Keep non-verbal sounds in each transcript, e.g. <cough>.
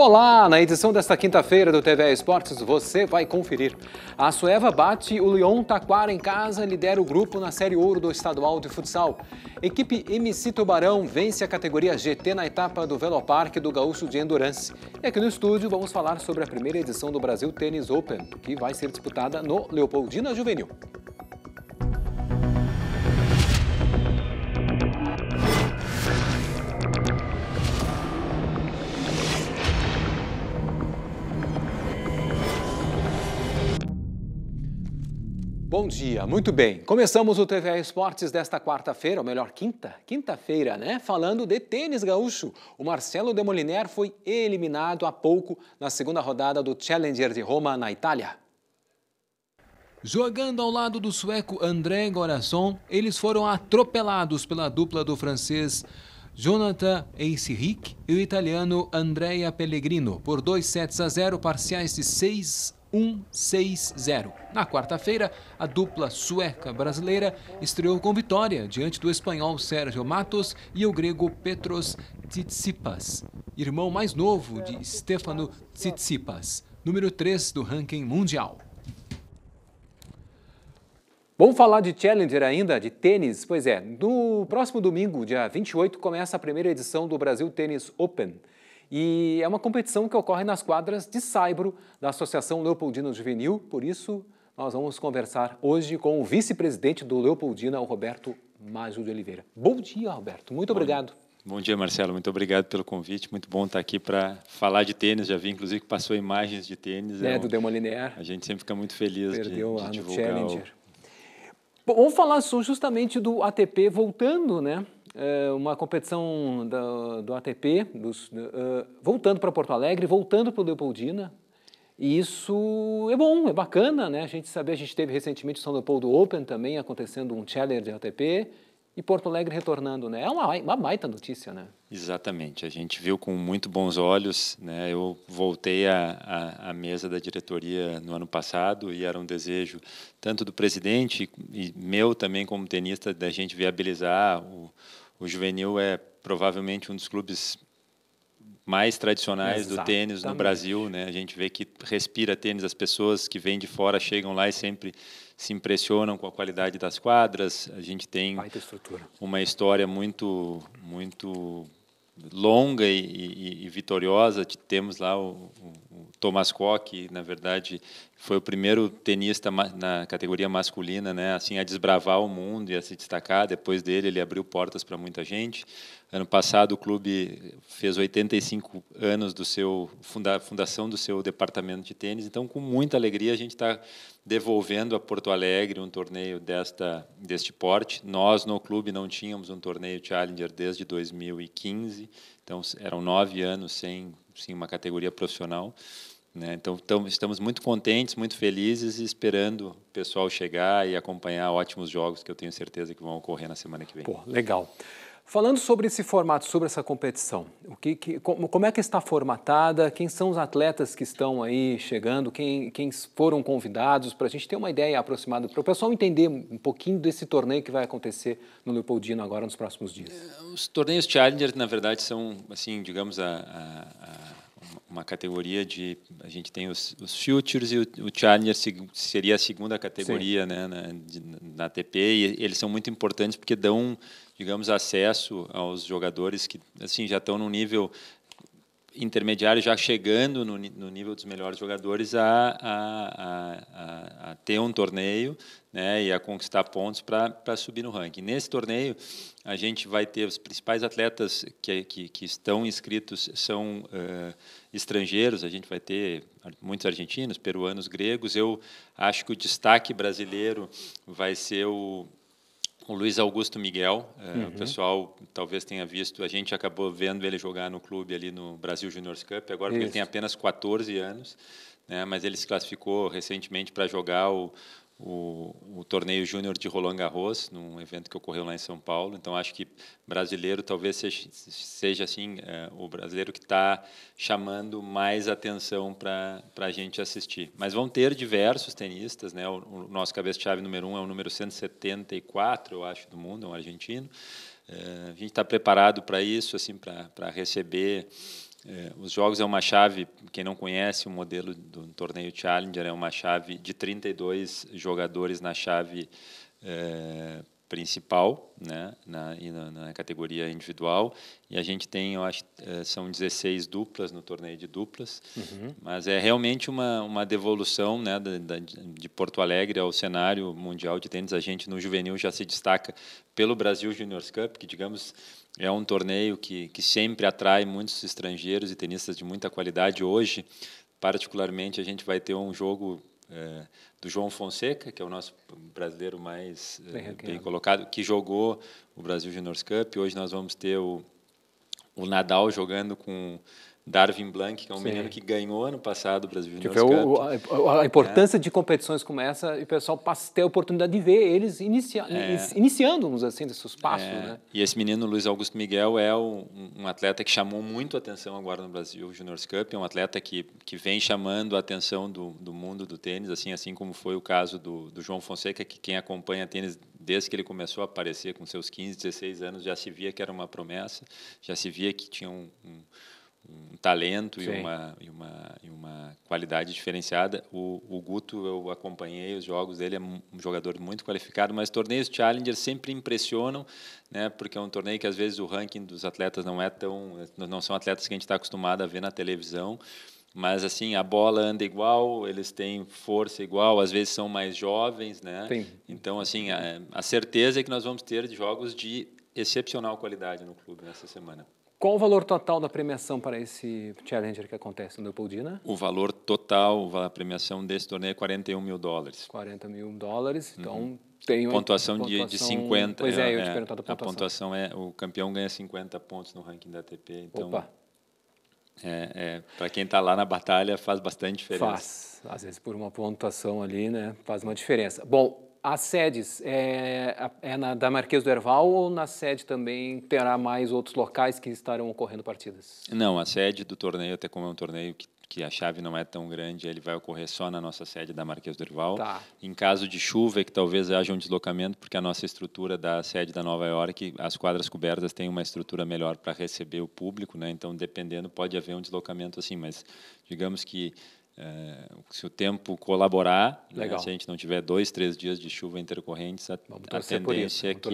Olá, na edição desta quinta-feira do TV Esportes, você vai conferir. A Sueva bate o Lyon Taquara em casa lidera o grupo na Série Ouro do Estadual de Futsal. Equipe MC Tubarão vence a categoria GT na etapa do Veloparque do Gaúcho de Endurance. E aqui no estúdio vamos falar sobre a primeira edição do Brasil Tênis Open, que vai ser disputada no Leopoldina Juvenil. Bom dia, muito bem. Começamos o TV Esportes desta quarta-feira, ou melhor, quinta, quinta-feira, né? Falando de tênis gaúcho. O Marcelo Demoliner foi eliminado há pouco na segunda rodada do Challenger de Roma, na Itália. Jogando ao lado do sueco André Gorazon, eles foram atropelados pela dupla do francês Jonathan Eisrick e o italiano Andrea Pellegrino por 2 sets a 0, parciais de 6 1-6-0. Na quarta-feira, a dupla sueca-brasileira estreou com vitória diante do espanhol Sérgio Matos e o grego Petros Tsitsipas, irmão mais novo de Stefano Tsitsipas, número 3 do ranking mundial. Vamos falar de Challenger ainda, de tênis? Pois é, no próximo domingo, dia 28, começa a primeira edição do Brasil Tênis Open. E é uma competição que ocorre nas quadras de Saibro, da Associação Leopoldina Juvenil. Por isso, nós vamos conversar hoje com o vice-presidente do Leopoldina, o Roberto Mágio de Oliveira. Bom dia, Roberto. Muito bom, obrigado. Bom dia, Marcelo. Muito obrigado pelo convite. Muito bom estar aqui para falar de tênis. Já vi, inclusive, que passou imagens de tênis. Né, é um... do Demoliner. A gente sempre fica muito feliz Perdeu de, de divulgar Perdeu O... Bom, vamos falar justamente do ATP voltando, né? É, uma competição do, do ATP, dos, uh, voltando para Porto Alegre, voltando para Leopoldina. E isso é bom, é bacana, né? A gente saber, a gente teve recentemente o São Leopoldo Open também acontecendo um Challenger de ATP e Porto Alegre retornando, né? É uma, uma baita notícia, né? Exatamente, a gente viu com muito bons olhos, né? Eu voltei à mesa da diretoria no ano passado e era um desejo tanto do presidente e meu também como tenista da gente viabilizar o o Juvenil é provavelmente um dos clubes mais tradicionais do tênis no Brasil, né? A gente vê que respira tênis, as pessoas que vêm de fora chegam lá e sempre se impressionam com a qualidade das quadras. A gente tem uma história muito, muito longa e, e, e vitoriosa. Temos lá o Thomas Koch, na verdade, foi o primeiro tenista na categoria masculina, né, assim a desbravar o mundo e a se destacar. Depois dele, ele abriu portas para muita gente. Ano passado, o clube fez 85 anos do seu funda, fundação do seu departamento de tênis. Então, com muita alegria, a gente está devolvendo a Porto Alegre um torneio desta deste porte. Nós no clube não tínhamos um torneio Challenger desde 2015. Então, eram nove anos sem sim uma categoria profissional. Né? Então, tam, estamos muito contentes, muito felizes e esperando o pessoal chegar e acompanhar ótimos jogos que eu tenho certeza que vão ocorrer na semana que vem. Pô, legal. Falando sobre esse formato, sobre essa competição, o que, que como, como, é que está formatada? Quem são os atletas que estão aí chegando? Quem, quem foram convidados? Para a gente ter uma ideia aproximada, para o pessoal entender um pouquinho desse torneio que vai acontecer no Leopoldino agora nos próximos dias. É, os torneios Challenger, na verdade, são, assim, digamos, a, a, a uma categoria de a gente tem os, os futures e o, o challenger seria a segunda categoria né, na, na ATP e eles são muito importantes porque dão digamos acesso aos jogadores que assim já estão num nível intermediário já chegando no, no, nível dos melhores jogadores a, a, a, a ter um torneio né, e a conquistar pontos para subir no ranking. Nesse torneio, a gente vai ter os principais atletas que, que, que estão inscritos são uh, estrangeiros, a gente vai ter muitos argentinos, peruanos, gregos. Eu acho que o destaque brasileiro vai ser o, o Luiz Augusto Miguel. É, uhum. O pessoal talvez tenha visto, a gente acabou vendo ele jogar no clube ali no Brasil Juniors Cup, agora porque ele tem apenas 14 anos, né, mas ele se classificou recentemente para jogar o, o, o torneio júnior de Roland Garros, num evento que ocorreu lá em São Paulo. Então, acho que brasileiro talvez seja, seja assim, é, o brasileiro que está chamando mais atenção para a gente assistir. Mas vão ter diversos tenistas, né? O, o nosso cabeça-chave número um é o número 174, eu acho, do mundo, é um argentino. É, a gente está preparado para isso, assim, para receber é, os jogos é uma chave, quem não conhece o modelo do torneio Challenger, é uma chave de 32 jogadores na chave é, principal né, na, na, na, categoria individual. E a gente tem, eu acho, é, são 16 duplas no torneio de duplas. Uhum. Mas é realmente uma, uma devolução né, da, da, de Porto Alegre ao cenário mundial de tênis. A gente, no juvenil, já se destaca pelo Brasil Juniors Cup, que, digamos, é um torneio que, que sempre atrai muitos estrangeiros e tenistas de muita qualidade. Hoje, particularmente, a gente vai ter um jogo eh, do João Fonseca, que é o nosso brasileiro mais eh, bem, bem colocado, que jogou o Brasil Juniors Cup. Hoje nós vamos ter o, o Nadal jogando com Darwin Blank, que é um Sim. menino que ganhou ano passado o Brasil Juniors tipo, Cup. A, a importância é. de competições como essa e o pessoal passa a ter a oportunidade de ver eles inicia, é. iniciando-nos assim, desses passos. É. Né? E esse menino, Luiz Augusto Miguel, é um, um, atleta que chamou muito a atenção agora no Brasil Juniors Cup, é um atleta que, que vem chamando a atenção do, do mundo do tênis, assim, assim como foi o caso do, do João Fonseca, que quem acompanha tênis desde que ele começou a aparecer com seus 15, 16 anos, já se via que era uma promessa, já se via que tinha um, um um talento e uma, e uma, e, uma, qualidade diferenciada. O, o Guto, eu acompanhei os jogos dele, é um jogador muito qualificado, mas torneios Challenger sempre impressionam, né, porque é um torneio que às vezes o ranking dos atletas não é tão. não são atletas que a gente está acostumado a ver na televisão. Mas assim, a bola anda igual, eles têm força igual, às vezes são mais jovens, né? Então, assim, a, a certeza é que nós vamos ter jogos de excepcional qualidade no clube nessa semana. Qual o valor total da premiação para esse Challenger que acontece no Leopoldina? O valor total da premiação desse torneio é 41 mil dólares. 40 mil dólares, uhum. então uhum. tem uma pontuação, pontuação de, 50. Pois é, eu te é, perguntar da pontuação. A pontuação é, o campeão ganha 50 pontos no ranking da ATP, então... Opa. É, é, para quem está lá na batalha faz bastante diferença. Faz, às vezes por uma pontuação ali, né, faz uma diferença. Bom, as sedes é, é na, da Marquês do Herval ou na sede também terá mais outros locais que estarão ocorrendo partidas? Não, a sede do torneio, até como é um torneio que que a chave não é tão grande, ele vai ocorrer só na nossa sede da Marquês do Erval. Tá. Em caso de chuva, é que talvez haja um deslocamento, porque a nossa estrutura da sede da Nova York, as quadras cobertas têm uma estrutura melhor para receber o público, né? então dependendo pode haver um deslocamento assim, mas digamos que é, se o tempo colaborar, né, se a gente não tiver dois, três dias de chuva intercorrentes, a, a tendência é que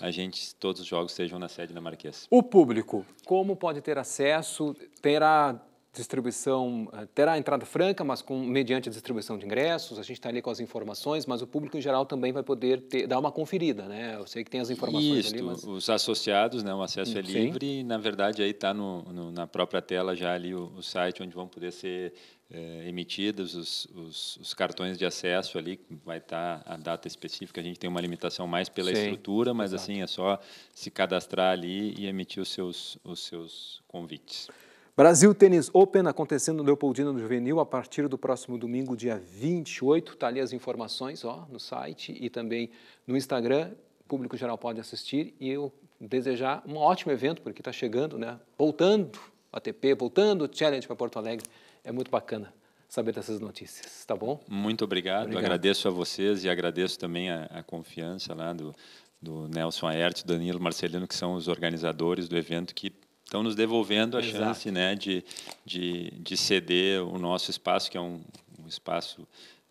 a gente, todos os jogos sejam na sede da Marquês. O público, como pode ter acesso? Terá distribuição, eh, terá entrada franca, mas com, mediante a distribuição de ingressos, a gente está ali com as informações, mas o público em geral também vai poder ter, dar uma conferida, né? Eu sei que tem as informações Isto, ali, mas... os associados, né, o acesso é livre Sim. e, na verdade, aí está na própria tela já ali o, o site onde vão poder ser é, emitidos os, os, os, cartões de acesso ali, vai estar a data específica. A gente tem uma limitação mais pela Sim, estrutura, mas exato. assim é só se cadastrar ali e emitir os seus, os seus convites. Brasil Tênis Open acontecendo no Leopoldina do Juvenil a partir do próximo domingo, dia 28. Está ali as informações ó, no site e também no Instagram. O público geral pode assistir e eu desejar um ótimo evento, porque está chegando, né? voltando ATP, voltando Challenge para Porto Alegre é muito bacana saber dessas notícias, tá bom? Muito obrigado, obrigado. agradeço a vocês e agradeço também a, a confiança lá do, do Nelson Aert, Danilo Marcelino, que são os organizadores do evento que estão nos devolvendo a Exato. chance né, de, de, de ceder o nosso espaço, que é um, um espaço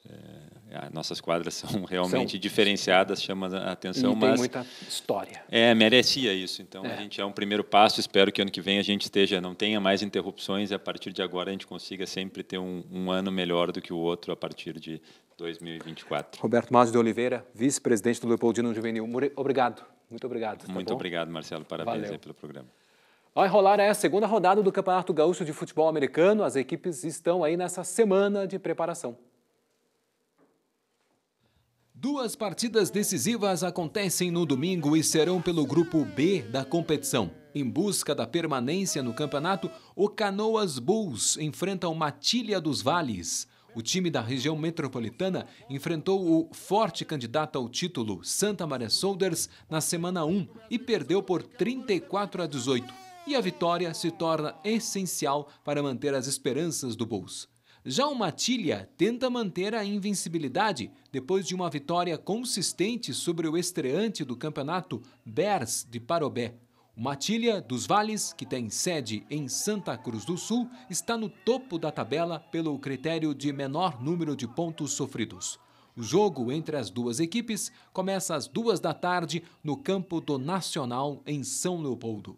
é, é, nossas quadras <laughs> são realmente são. diferenciadas, chama a atenção. E mas tem muita história. É, merecia isso. Então, é. a gente é um primeiro passo. Espero que ano que vem a gente esteja, não tenha mais interrupções e a partir de agora a gente consiga sempre ter um, um ano melhor do que o outro a partir de 2024. Roberto Márcio de Oliveira, vice-presidente do Leopoldino Juvenil. Obrigado. Muito obrigado. Tá Muito bom? obrigado, Marcelo. Parabéns pelo programa. Vai rolar é a segunda rodada do Campeonato Gaúcho de Futebol Americano. As equipes estão aí nessa semana de preparação. Duas partidas decisivas acontecem no domingo e serão pelo grupo B da competição. Em busca da permanência no campeonato, o Canoas Bulls enfrenta o Matilha dos Vales. O time da região metropolitana enfrentou o forte candidato ao título Santa Maria Solders na semana 1 e perdeu por 34 a 18. E a vitória se torna essencial para manter as esperanças do Bulls. Já o Matilha tenta manter a invencibilidade depois de uma vitória consistente sobre o estreante do campeonato Bers de Parobé. O Matilha dos Vales, que tem sede em Santa Cruz do Sul, está no topo da tabela pelo critério de menor número de pontos sofridos. O jogo entre as duas equipes começa às duas da tarde no campo do Nacional, em São Leopoldo.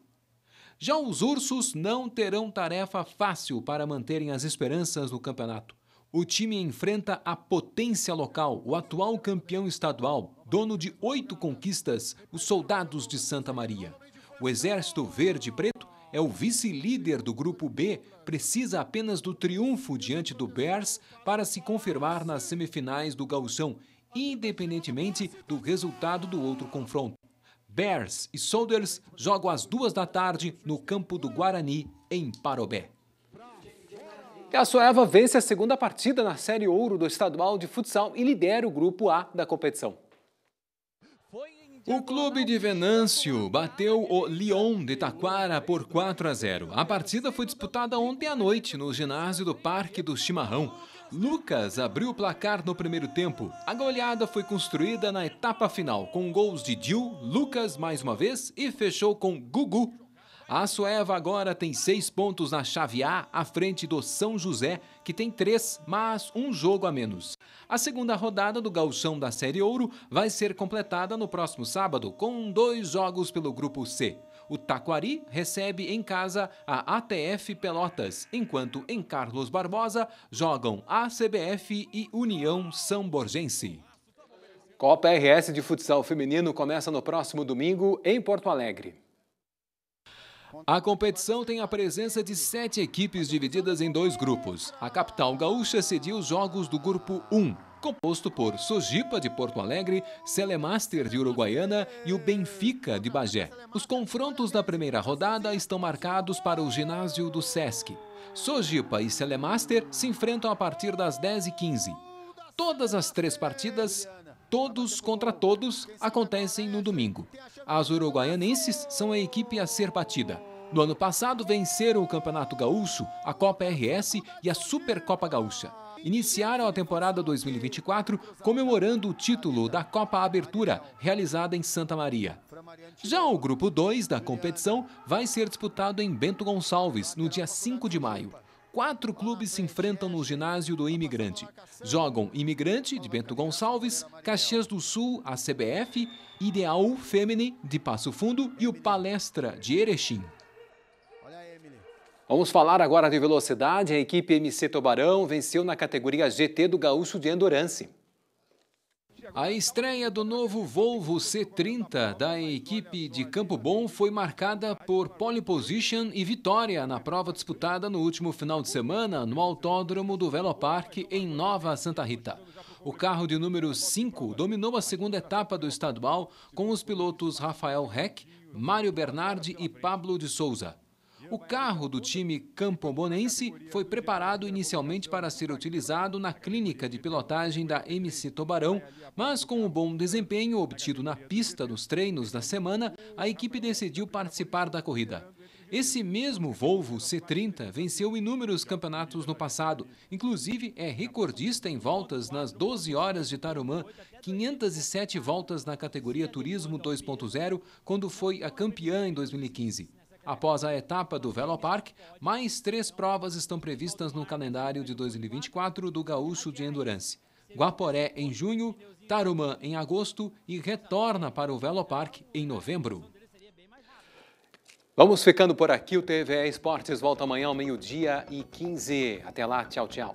Já os ursos não terão tarefa fácil para manterem as esperanças no campeonato. O time enfrenta a potência local, o atual campeão estadual, dono de oito conquistas, os Soldados de Santa Maria. O Exército Verde e Preto é o vice-líder do Grupo B, precisa apenas do triunfo diante do Bears para se confirmar nas semifinais do Gauchão, independentemente do resultado do outro confronto. Bears e Soldiers jogam às duas da tarde no campo do Guarani, em Parobé. A Soeva vence a segunda partida na Série Ouro do Estadual de Futsal e lidera o Grupo A da competição. O clube de Venâncio bateu o Lyon de Taquara por 4 a 0. A partida foi disputada ontem à noite no ginásio do Parque do Chimarrão. Lucas abriu o placar no primeiro tempo. A goleada foi construída na etapa final, com gols de Dil, Lucas mais uma vez e fechou com Gugu. A Sueva agora tem seis pontos na chave A, à frente do São José, que tem três, mas um jogo a menos. A segunda rodada do Gauchão da Série Ouro vai ser completada no próximo sábado, com dois jogos pelo Grupo C. O Taquari recebe em casa a ATF Pelotas, enquanto em Carlos Barbosa jogam a CBF e União São Borgense. Copa RS de futsal feminino começa no próximo domingo em Porto Alegre. A competição tem a presença de sete equipes divididas em dois grupos. A capital gaúcha cediu os jogos do grupo 1, composto por Sojipa de Porto Alegre, Celemaster de Uruguaiana e o Benfica de Bagé. Os confrontos da primeira rodada estão marcados para o ginásio do Sesc. Sojipa e Celemaster se enfrentam a partir das 10h15. Todas as três partidas, todos contra todos, acontecem no domingo. As uruguaianenses são a equipe a ser batida. No ano passado, venceram o Campeonato Gaúcho, a Copa RS e a Supercopa Gaúcha. Iniciaram a temporada 2024 comemorando o título da Copa Abertura, realizada em Santa Maria. Já o grupo 2 da competição vai ser disputado em Bento Gonçalves, no dia 5 de maio quatro clubes se enfrentam no ginásio do Imigrante. Jogam Imigrante, de Bento Gonçalves, Caxias do Sul, a CBF, Ideal Femini, de Passo Fundo e o Palestra, de Erechim. Vamos falar agora de velocidade. A equipe MC Tobarão venceu na categoria GT do Gaúcho de Endurance. A estreia do novo Volvo C30 da equipe de Campo Bom foi marcada por pole position e vitória na prova disputada no último final de semana no autódromo do Velopark em Nova Santa Rita. O carro de número 5 dominou a segunda etapa do estadual com os pilotos Rafael Heck, Mário Bernardi e Pablo de Souza. O carro do time campombonense foi preparado inicialmente para ser utilizado na clínica de pilotagem da MC Tobarão, mas com o bom desempenho obtido na pista dos treinos da semana, a equipe decidiu participar da corrida. Esse mesmo Volvo C30 venceu inúmeros campeonatos no passado, inclusive é recordista em voltas nas 12 horas de Tarumã, 507 voltas na categoria Turismo 2.0, quando foi a campeã em 2015. Após a etapa do Velopark, mais três provas estão previstas no calendário de 2024 do Gaúcho de Endurance. Guaporé em junho, Tarumã em agosto e retorna para o Velopark em novembro. Vamos ficando por aqui. O TVE Esportes volta amanhã ao meio-dia e 15. Até lá, tchau, tchau.